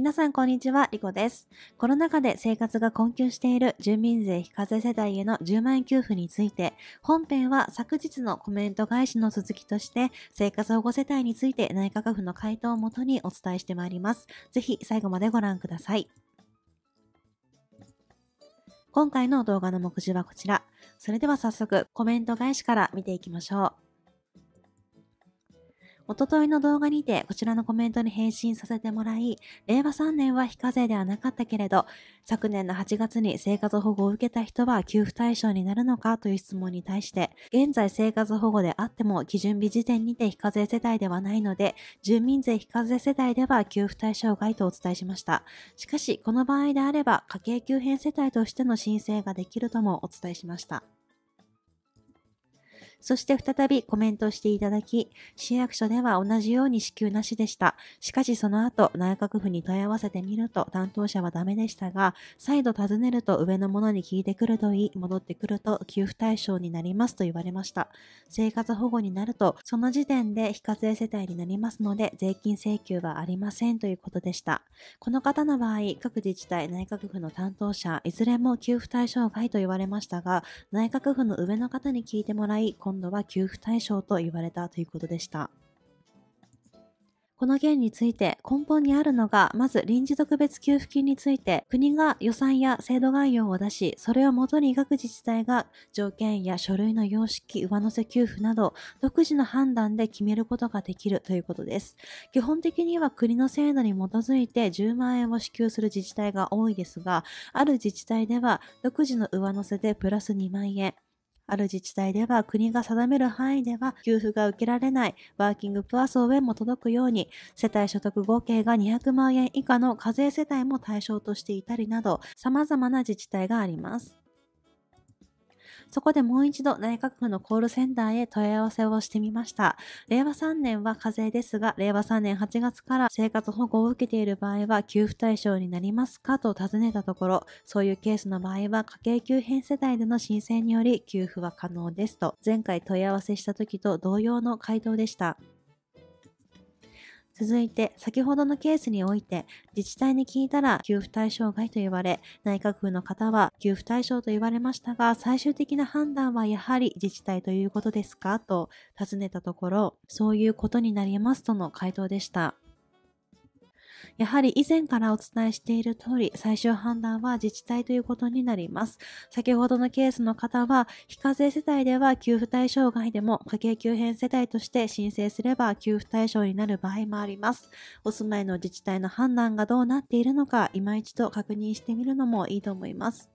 皆さんこんにちは、リコです。コロナ禍で生活が困窮している住民税非課税世帯への10万円給付について、本編は昨日のコメント返しの続きとして、生活保護世帯について内閣府の回答をもとにお伝えしてまいります。ぜひ最後までご覧ください。今回の動画の目次はこちら。それでは早速コメント返しから見ていきましょう。おとといの動画にてこちらのコメントに返信させてもらい、令和3年は非課税ではなかったけれど、昨年の8月に生活保護を受けた人は給付対象になるのかという質問に対して、現在生活保護であっても基準日時点にて非課税世帯ではないので、住民税非課税世帯では給付対象外とお伝えしました。しかし、この場合であれば家計急変世帯としての申請ができるともお伝えしました。そして再びコメントしていただき、市役所では同じように支給なしでした。しかしその後、内閣府に問い合わせてみると担当者はダメでしたが、再度尋ねると上の者に聞いてくるといい、戻ってくると給付対象になりますと言われました。生活保護になると、その時点で非課税世帯になりますので、税金請求はありませんということでした。この方の場合、各自治体、内閣府の担当者、いずれも給付対象外と言われましたが、内閣府の上の方に聞いてもらい、今度は給付対象と言われたということでした。この件について根本にあるのが、まず臨時特別給付金について、国が予算や制度概要を出し、それをもとに各自治体が条件や書類の様式、上乗せ給付など、独自の判断で決めることができるということです。基本的には国の制度に基づいて10万円を支給する自治体が多いですが、ある自治体では独自の上乗せでプラス2万円、ある自治体では国が定める範囲では給付が受けられないワーキングプア層へも届くように世帯所得合計が200万円以下の課税世帯も対象としていたりなど様々な自治体があります。そこでもう一度内閣府のコールセンターへ問い合わせをしてみました。令和3年は課税ですが、令和3年8月から生活保護を受けている場合は給付対象になりますかと尋ねたところ、そういうケースの場合は家計急変世帯での申請により給付は可能ですと、前回問い合わせした時と同様の回答でした。続いて、先ほどのケースにおいて、自治体に聞いたら給付対象外と言われ、内閣府の方は給付対象と言われましたが、最終的な判断はやはり自治体ということですかと尋ねたところ、そういうことになりますとの回答でした。やはり以前からお伝えしている通り、最終判断は自治体ということになります。先ほどのケースの方は、非課税世帯では給付対象外でも、家計急変世帯として申請すれば給付対象になる場合もあります。お住まいの自治体の判断がどうなっているのか、今一度確認してみるのもいいと思います。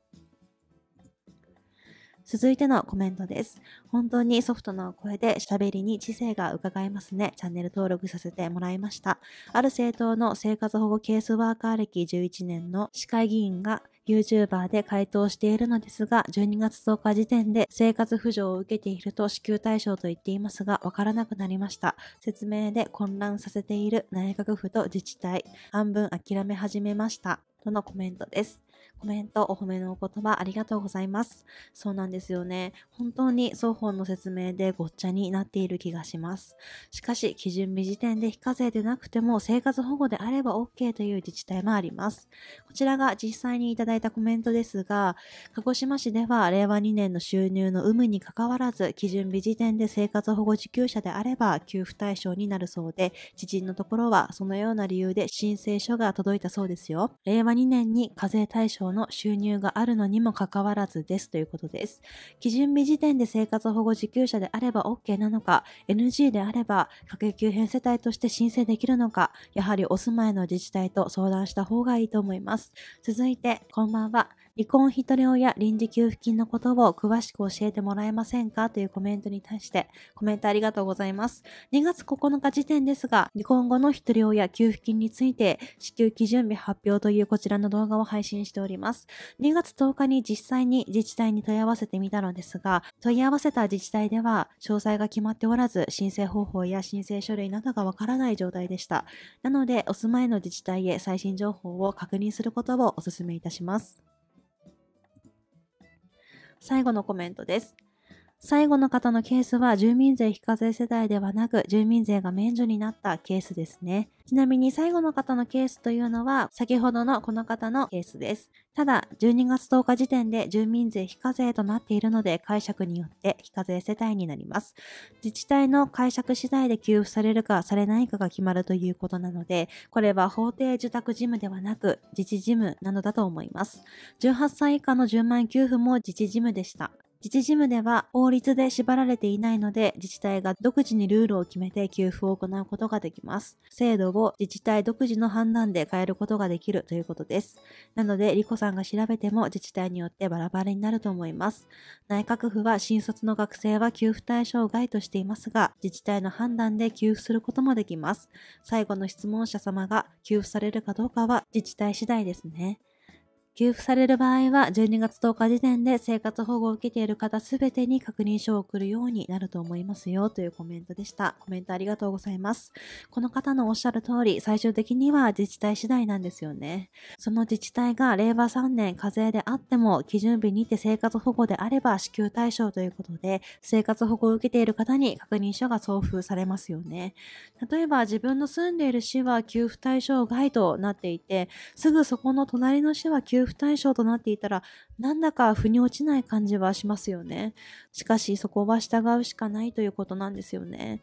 続いてのコメントです。本当にソフトな声で喋りに知性が伺えますね。チャンネル登録させてもらいました。ある政党の生活保護ケースワーカー歴11年の市会議員が YouTuber で回答しているのですが、12月10日時点で生活扶助を受けていると支給対象と言っていますが、わからなくなりました。説明で混乱させている内閣府と自治体、半分諦め始めました。とのコメントです。コメント、お褒めのお言葉ありがとうございます。そうなんですよね。本当に双方の説明でごっちゃになっている気がします。しかし、基準日時点で非課税でなくても生活保護であれば OK という自治体もあります。こちらが実際にいただいたコメントですが、鹿児島市では令和2年の収入の有無にかかわらず、基準日時点で生活保護受給者であれば給付対象になるそうで、知人のところはそのような理由で申請書が届いたそうですよ。令和2年に課税対象の収入があるのにもかかわらずですということです。基準日時点で生活保護受給者であれば OK なのか、NG であれば家計急変世帯として申請できるのか、やはりお住まいの自治体と相談した方がいいと思います。続いて、こんばんは。離婚一人親臨時給付金のことを詳しく教えてもらえませんかというコメントに対して、コメントありがとうございます。2月9日時点ですが、離婚後の一人親給付金について、支給基準日発表というこちらの動画を配信しております。ます。2月10日に実際に自治体に問い合わせてみたのですが、問い合わせた自治体では詳細が決まっておらず、申請方法や申請書類などがわからない状態でした。なので、お住まいの自治体へ最新情報を確認することをお勧めいたします。最後のコメントです。最後の方のケースは住民税非課税世帯ではなく住民税が免除になったケースですね。ちなみに最後の方のケースというのは先ほどのこの方のケースです。ただ、12月10日時点で住民税非課税となっているので解釈によって非課税世帯になります。自治体の解釈次第で給付されるかされないかが決まるということなので、これは法定受託事務ではなく自治事務なのだと思います。18歳以下の10万円給付も自治事務でした。自治事務では法律で縛られていないので、自治体が独自にルールを決めて給付を行うことができます。制度を自治体独自の判断で変えることができるということです。なので、リコさんが調べても自治体によってバラバラになると思います。内閣府は新卒の学生は給付対象外としていますが、自治体の判断で給付することもできます。最後の質問者様が給付されるかどうかは自治体次第ですね。給付される場合は、12月10日時点で生活保護を受けている方すべてに確認書を送るようになると思いますよというコメントでした。コメントありがとうございます。この方のおっしゃる通り、最終的には自治体次第なんですよね。その自治体が令和3年課税であっても、基準日にて生活保護であれば支給対象ということで、生活保護を受けている方に確認書が送付されますよね。例えば、自分の住んでいる市は給付対象外となっていて、すぐそこの隣の市は給いう不対称となっていたら、なんだか腑に落ちない感じはしますよね。しかし、そこは従うしかないということなんですよね。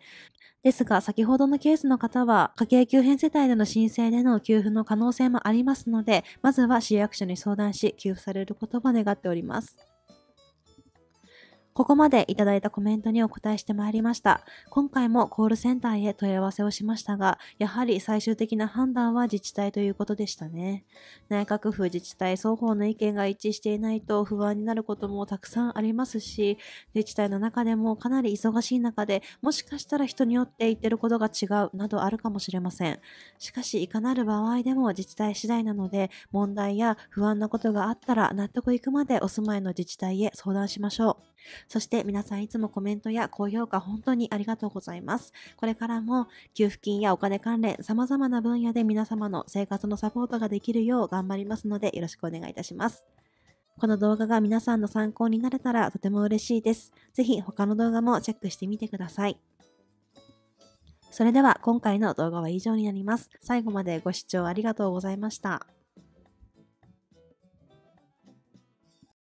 ですが、先ほどのケースの方は、家計急変世帯での申請での給付の可能性もありますので、まずは市役所に相談し、給付されることを願っております。ここまでいただいたコメントにお答えしてまいりました。今回もコールセンターへ問い合わせをしましたが、やはり最終的な判断は自治体ということでしたね。内閣府自治体双方の意見が一致していないと不安になることもたくさんありますし、自治体の中でもかなり忙しい中で、もしかしたら人によって言ってることが違うなどあるかもしれません。しかし、いかなる場合でも自治体次第なので、問題や不安なことがあったら納得いくまでお住まいの自治体へ相談しましょう。そして皆さんいつもコメントや高評価本当にありがとうございます。これからも給付金やお金関連様々な分野で皆様の生活のサポートができるよう頑張りますのでよろしくお願いいたします。この動画が皆さんの参考になれたらとても嬉しいです。ぜひ他の動画もチェックしてみてください。それでは今回の動画は以上になります。最後までご視聴ありがとうございました。